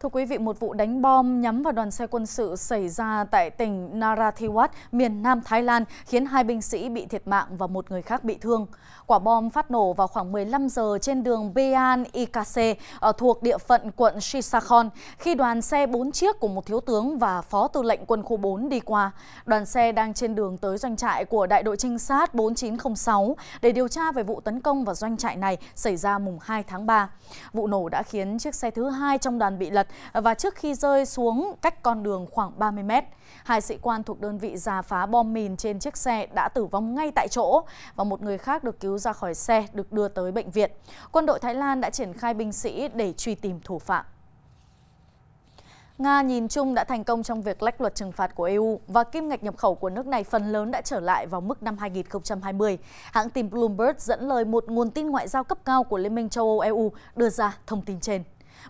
Thưa quý vị, một vụ đánh bom nhắm vào đoàn xe quân sự xảy ra tại tỉnh Narathiwat, miền Nam Thái Lan, khiến hai binh sĩ bị thiệt mạng và một người khác bị thương. Quả bom phát nổ vào khoảng 15 giờ trên đường Bean Ikase thuộc địa phận quận Sisakhon khi đoàn xe 4 chiếc của một thiếu tướng và phó tư lệnh quân khu 4 đi qua. Đoàn xe đang trên đường tới doanh trại của đại đội trinh sát 4906 để điều tra về vụ tấn công vào doanh trại này xảy ra mùng 2 tháng 3. Vụ nổ đã khiến chiếc xe thứ hai trong đoàn bị lật Nhật và trước khi rơi xuống cách con đường khoảng 30 mét. Hai sĩ quan thuộc đơn vị giả phá bom mìn trên chiếc xe đã tử vong ngay tại chỗ và một người khác được cứu ra khỏi xe được đưa tới bệnh viện. Quân đội Thái Lan đã triển khai binh sĩ để truy tìm thủ phạm. Nga nhìn chung đã thành công trong việc lách luật trừng phạt của EU và kim ngạch nhập khẩu của nước này phần lớn đã trở lại vào mức năm 2020. Hãng tin Bloomberg dẫn lời một nguồn tin ngoại giao cấp cao của Liên minh châu Âu EU đưa ra thông tin trên.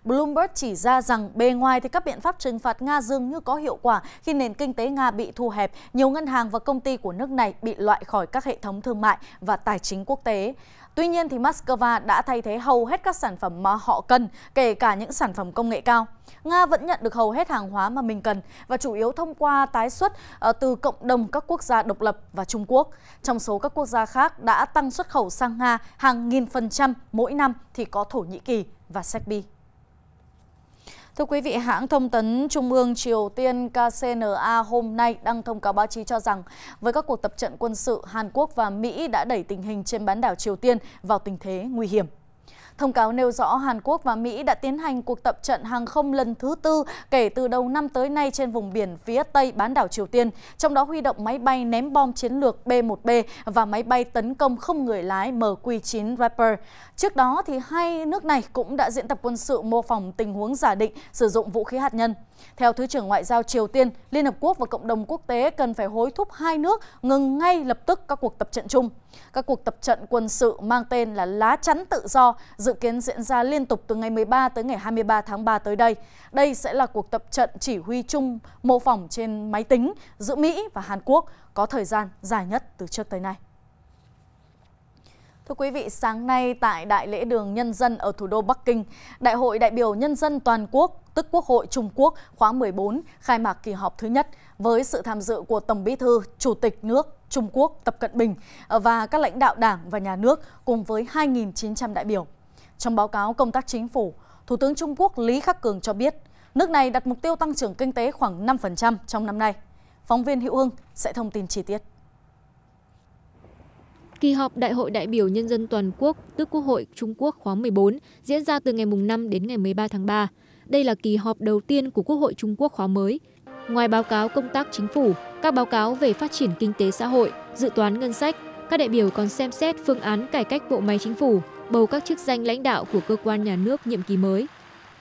Bloomberg chỉ ra rằng bề ngoài thì các biện pháp trừng phạt Nga dường như có hiệu quả khi nền kinh tế Nga bị thu hẹp, nhiều ngân hàng và công ty của nước này bị loại khỏi các hệ thống thương mại và tài chính quốc tế. Tuy nhiên thì Moscow đã thay thế hầu hết các sản phẩm mà họ cần, kể cả những sản phẩm công nghệ cao. Nga vẫn nhận được hầu hết hàng hóa mà mình cần và chủ yếu thông qua tái xuất ờ, từ cộng đồng các quốc gia độc lập và Trung Quốc. Trong số các quốc gia khác đã tăng xuất khẩu sang Nga hàng nghìn phần trăm mỗi năm thì có Thổ Nhĩ Kỳ và Serbia. Thưa quý vị, hãng thông tấn Trung ương Triều Tiên KCNA hôm nay đăng thông cáo báo chí cho rằng với các cuộc tập trận quân sự, Hàn Quốc và Mỹ đã đẩy tình hình trên bán đảo Triều Tiên vào tình thế nguy hiểm. Thông cáo nêu rõ Hàn Quốc và Mỹ đã tiến hành cuộc tập trận hàng không lần thứ tư kể từ đầu năm tới nay trên vùng biển phía tây bán đảo Triều Tiên, trong đó huy động máy bay ném bom chiến lược B-1B và máy bay tấn công không người lái MQ-9 Reaper. Trước đó, thì hai nước này cũng đã diễn tập quân sự mô phỏng tình huống giả định sử dụng vũ khí hạt nhân. Theo Thứ trưởng Ngoại giao Triều Tiên, Liên Hợp Quốc và cộng đồng quốc tế cần phải hối thúc hai nước ngừng ngay lập tức các cuộc tập trận chung. Các cuộc tập trận quân sự mang tên là Lá chắn tự do dự kiến diễn ra liên tục từ ngày 13 tới ngày 23 tháng 3 tới đây. Đây sẽ là cuộc tập trận chỉ huy chung mô phỏng trên máy tính giữa Mỹ và Hàn Quốc có thời gian dài nhất từ trước tới nay. Thưa quý vị, sáng nay tại Đại lễ đường Nhân dân ở thủ đô Bắc Kinh, Đại hội đại biểu Nhân dân toàn quốc, tức Quốc hội Trung Quốc khóa 14, khai mạc kỳ họp thứ nhất với sự tham dự của Tổng Bí thư, Chủ tịch nước Trung Quốc Tập Cận Bình và các lãnh đạo đảng và nhà nước cùng với 2.900 đại biểu. Trong báo cáo công tác chính phủ, Thủ tướng Trung Quốc Lý Khắc Cường cho biết nước này đặt mục tiêu tăng trưởng kinh tế khoảng 5% trong năm nay. Phóng viên Hữu Hưng sẽ thông tin chi tiết. Kỳ họp Đại hội đại biểu Nhân dân toàn quốc, tức Quốc hội Trung Quốc khóa 14, diễn ra từ ngày 5 đến ngày 13 tháng 3. Đây là kỳ họp đầu tiên của Quốc hội Trung Quốc khóa mới. Ngoài báo cáo công tác chính phủ, các báo cáo về phát triển kinh tế xã hội, dự toán ngân sách, các đại biểu còn xem xét phương án cải cách bộ máy chính phủ, bầu các chức danh lãnh đạo của cơ quan nhà nước nhiệm kỳ mới.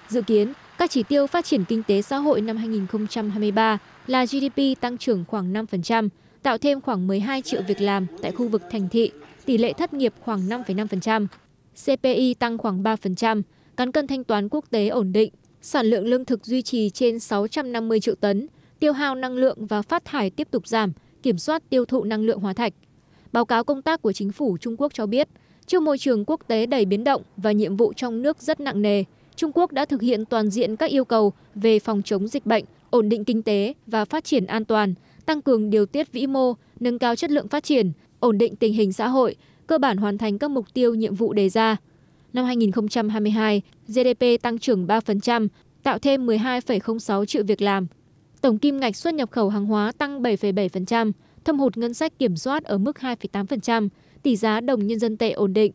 Dự kiến, các chỉ tiêu phát triển kinh tế xã hội năm 2023 là GDP tăng trưởng khoảng 5%, tạo thêm khoảng 12 triệu việc làm tại khu vực thành thị, tỷ lệ thất nghiệp khoảng 5,5%, CPI tăng khoảng 3%, cán cân thanh toán quốc tế ổn định, sản lượng lương thực duy trì trên 650 triệu tấn, tiêu hao năng lượng và phát thải tiếp tục giảm, kiểm soát tiêu thụ năng lượng hóa thạch. Báo cáo công tác của chính phủ Trung Quốc cho biết, trước môi trường quốc tế đầy biến động và nhiệm vụ trong nước rất nặng nề trung quốc đã thực hiện toàn diện các yêu cầu về phòng chống dịch bệnh ổn định kinh tế và phát triển an toàn tăng cường điều tiết vĩ mô nâng cao chất lượng phát triển ổn định tình hình xã hội cơ bản hoàn thành các mục tiêu nhiệm vụ đề ra năm 2022 GDP tăng trưởng 3% tạo thêm 12,06 triệu việc làm tổng kim ngạch xuất nhập khẩu hàng hóa tăng 7,7% thâm hụt ngân sách kiểm soát ở mức 2,8% tỷ giá đồng nhân dân tệ ổn định.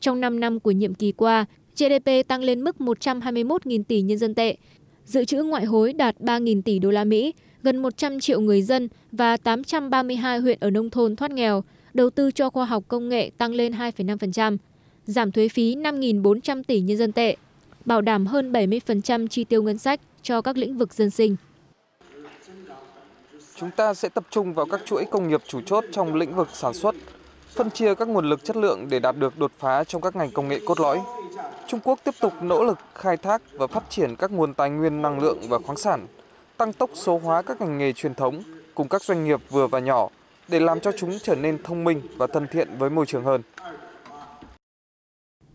Trong 5 năm của nhiệm kỳ qua, GDP tăng lên mức 121.000 tỷ nhân dân tệ, dự trữ ngoại hối đạt 3.000 tỷ đô la Mỹ, gần 100 triệu người dân và 832 huyện ở nông thôn thoát nghèo, đầu tư cho khoa học công nghệ tăng lên 2,5%, giảm thuế phí 5.400 tỷ nhân dân tệ, bảo đảm hơn 70% chi tiêu ngân sách cho các lĩnh vực dân sinh. Chúng ta sẽ tập trung vào các chuỗi công nghiệp chủ chốt trong lĩnh vực sản xuất, phân chia các nguồn lực chất lượng để đạt được đột phá trong các ngành công nghệ cốt lõi. Trung Quốc tiếp tục nỗ lực khai thác và phát triển các nguồn tài nguyên năng lượng và khoáng sản, tăng tốc số hóa các ngành nghề truyền thống cùng các doanh nghiệp vừa và nhỏ để làm cho chúng trở nên thông minh và thân thiện với môi trường hơn.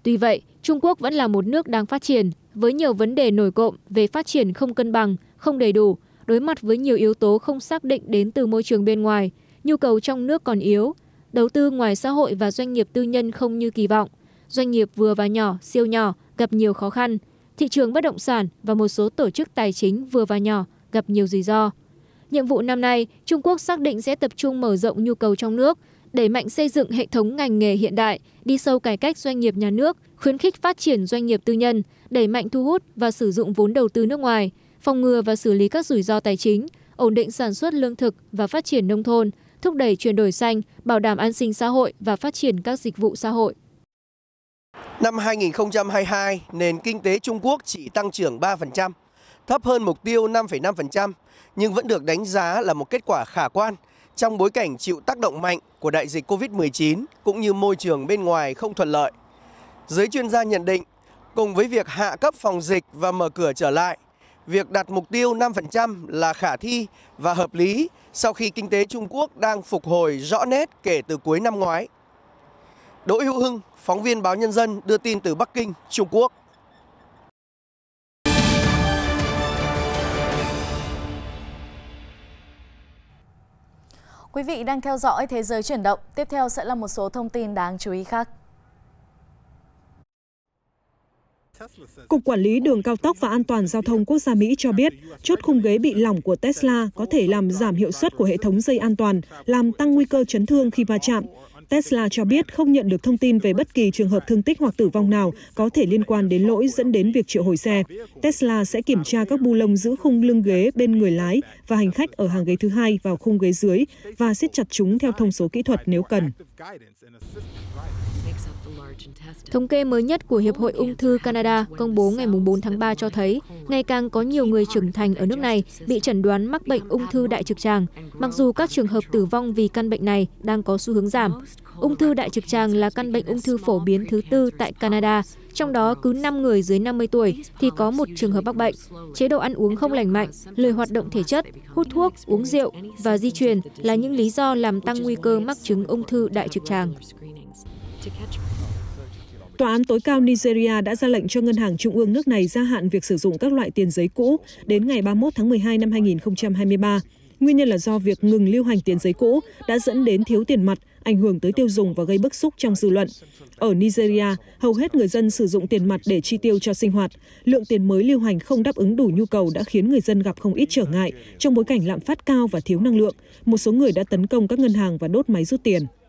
Tuy vậy, Trung Quốc vẫn là một nước đang phát triển với nhiều vấn đề nổi cộm về phát triển không cân bằng, không đầy đủ, đối mặt với nhiều yếu tố không xác định đến từ môi trường bên ngoài, nhu cầu trong nước còn yếu, đầu tư ngoài xã hội và doanh nghiệp tư nhân không như kỳ vọng. Doanh nghiệp vừa và nhỏ, siêu nhỏ gặp nhiều khó khăn. Thị trường bất động sản và một số tổ chức tài chính vừa và nhỏ gặp nhiều rủi ro. Nhiệm vụ năm nay, Trung Quốc xác định sẽ tập trung mở rộng nhu cầu trong nước, đẩy mạnh xây dựng hệ thống ngành nghề hiện đại, đi sâu cải cách doanh nghiệp nhà nước, khuyến khích phát triển doanh nghiệp tư nhân, đẩy mạnh thu hút và sử dụng vốn đầu tư nước ngoài, phòng ngừa và xử lý các rủi ro tài chính, ổn định sản xuất lương thực và phát triển nông thôn, thúc đẩy chuyển đổi xanh, bảo đảm an sinh xã hội và phát triển các dịch vụ xã hội. Năm 2022, nền kinh tế Trung Quốc chỉ tăng trưởng 3%, thấp hơn mục tiêu 5,5%, nhưng vẫn được đánh giá là một kết quả khả quan trong bối cảnh chịu tác động mạnh của đại dịch COVID-19 cũng như môi trường bên ngoài không thuận lợi. Giới chuyên gia nhận định, cùng với việc hạ cấp phòng dịch và mở cửa trở lại – việc đặt mục tiêu 5% là khả thi và hợp lý sau khi kinh tế Trung Quốc đang phục hồi rõ nét kể từ cuối năm ngoái. Đỗ Hữu Hưng, phóng viên báo Nhân dân đưa tin từ Bắc Kinh, Trung Quốc. Quý vị đang theo dõi Thế giới chuyển động. Tiếp theo sẽ là một số thông tin đáng chú ý khác. Cục Quản lý Đường Cao tốc và An toàn Giao thông Quốc gia Mỹ cho biết, chốt khung ghế bị lỏng của Tesla có thể làm giảm hiệu suất của hệ thống dây an toàn, làm tăng nguy cơ chấn thương khi va chạm. Tesla cho biết không nhận được thông tin về bất kỳ trường hợp thương tích hoặc tử vong nào có thể liên quan đến lỗi dẫn đến việc triệu hồi xe. Tesla sẽ kiểm tra các bu lông giữ khung lưng ghế bên người lái và hành khách ở hàng ghế thứ hai vào khung ghế dưới và siết chặt chúng theo thông số kỹ thuật nếu cần. Thống kê mới nhất của Hiệp hội Ung thư Canada công bố ngày 4 tháng 3 cho thấy ngày càng có nhiều người trưởng thành ở nước này bị chẩn đoán mắc bệnh ung thư đại trực tràng, mặc dù các trường hợp tử vong vì căn bệnh này đang có xu hướng giảm. Ung thư đại trực tràng là căn bệnh ung thư phổ biến thứ tư tại Canada, trong đó cứ 5 người dưới 50 tuổi thì có một trường hợp mắc bệnh. Chế độ ăn uống không lành mạnh, lười hoạt động thể chất, hút thuốc, uống rượu và di truyền là những lý do làm tăng nguy cơ mắc chứng ung thư đại trực tràng. Tòa án tối cao Nigeria đã ra lệnh cho ngân hàng trung ương nước này gia hạn việc sử dụng các loại tiền giấy cũ đến ngày 31 tháng 12 năm 2023. Nguyên nhân là do việc ngừng lưu hành tiền giấy cũ đã dẫn đến thiếu tiền mặt, ảnh hưởng tới tiêu dùng và gây bức xúc trong dư luận. Ở Nigeria, hầu hết người dân sử dụng tiền mặt để chi tiêu cho sinh hoạt. Lượng tiền mới lưu hành không đáp ứng đủ nhu cầu đã khiến người dân gặp không ít trở ngại trong bối cảnh lạm phát cao và thiếu năng lượng. Một số người đã tấn công các ngân hàng và đốt máy rút tiền.